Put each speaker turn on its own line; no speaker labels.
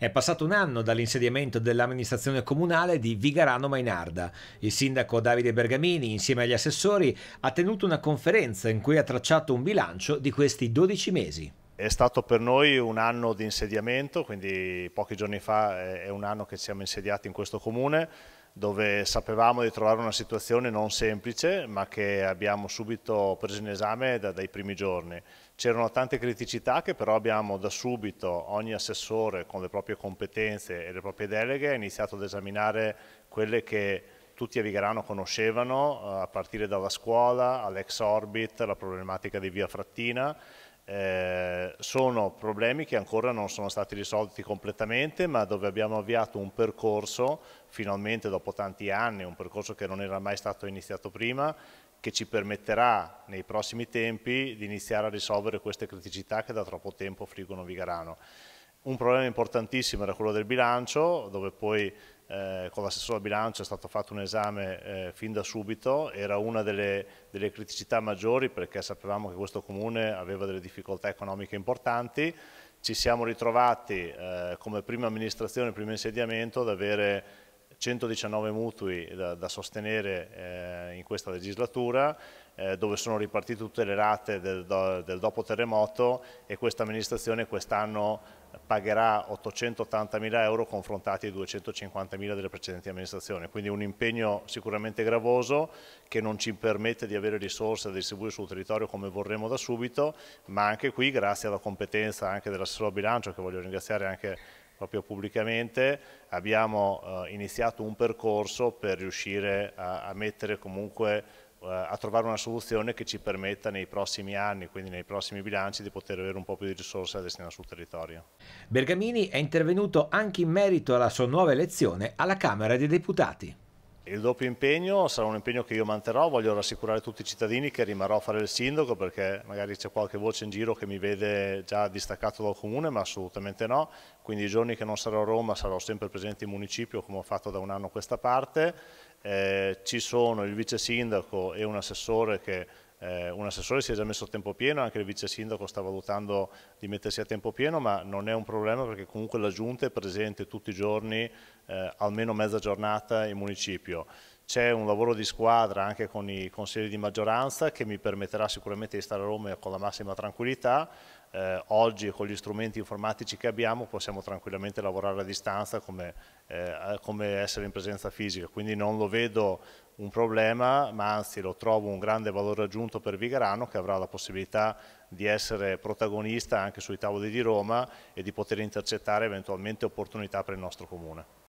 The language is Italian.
È passato un anno dall'insediamento dell'amministrazione comunale di Vigarano Mainarda. Il sindaco Davide Bergamini, insieme agli assessori, ha tenuto una conferenza in cui ha tracciato un
bilancio di questi 12 mesi. È stato per noi un anno di insediamento, quindi pochi giorni fa è un anno che siamo insediati in questo comune, dove sapevamo di trovare una situazione non semplice, ma che abbiamo subito preso in esame da, dai primi giorni. C'erano tante criticità che però abbiamo da subito, ogni assessore con le proprie competenze e le proprie deleghe, ha iniziato ad esaminare quelle che tutti a Vigarano conoscevano, eh, a partire dalla scuola, all'ex orbit, la problematica di via Frattina, eh, sono problemi che ancora non sono stati risolti completamente, ma dove abbiamo avviato un percorso, finalmente dopo tanti anni, un percorso che non era mai stato iniziato prima, che ci permetterà nei prossimi tempi di iniziare a risolvere queste criticità che da troppo tempo friggono Vigarano. Un problema importantissimo era quello del bilancio, dove poi eh, con l'assessore bilancio è stato fatto un esame eh, fin da subito, era una delle, delle, criticità maggiori perché sapevamo che questo comune aveva delle difficoltà economiche importanti, ci siamo ritrovati eh, come prima amministrazione, primo insediamento ad avere 119 mutui da, da sostenere eh, in questa legislatura, eh, dove sono ripartite tutte le rate del, del dopo terremoto e questa amministrazione quest'anno pagherà 880 mila euro confrontati ai 250 mila delle precedenti amministrazioni, quindi un impegno sicuramente gravoso che non ci permette di avere risorse da distribuire sul territorio come vorremmo da subito, ma anche qui grazie alla competenza anche dell'assessore bilancio che voglio ringraziare anche proprio pubblicamente, abbiamo eh, iniziato un percorso per riuscire a, a mettere comunque eh, a trovare una soluzione che ci permetta nei prossimi anni, quindi nei prossimi bilanci, di poter avere un po' più di risorse a destinare sul territorio.
Bergamini è intervenuto anche in merito alla sua nuova elezione alla Camera dei Deputati.
Il doppio impegno sarà un impegno che io manterrò, voglio rassicurare tutti i cittadini che rimarrò a fare il sindaco perché magari c'è qualche voce in giro che mi vede già distaccato dal comune, ma assolutamente no, quindi i giorni che non sarò a Roma sarò sempre presente in municipio come ho fatto da un anno a questa parte eh, ci sono il vice sindaco e un assessore che eh, un assessore si è già messo a tempo pieno, anche il vice sindaco sta valutando di mettersi a tempo pieno, ma non è un problema perché comunque la giunta è presente tutti i giorni, eh, almeno mezza giornata in municipio. C'è un lavoro di squadra anche con i consiglieri di maggioranza che mi permetterà sicuramente di stare a Roma con la massima tranquillità. Eh, oggi con gli strumenti informatici che abbiamo possiamo tranquillamente lavorare a distanza come, eh, come essere in presenza fisica, quindi non lo vedo un problema, ma anzi lo trovo un grande valore aggiunto per Vigarano che avrà la possibilità di essere protagonista anche sui tavoli di Roma e di poter intercettare eventualmente opportunità per il nostro comune.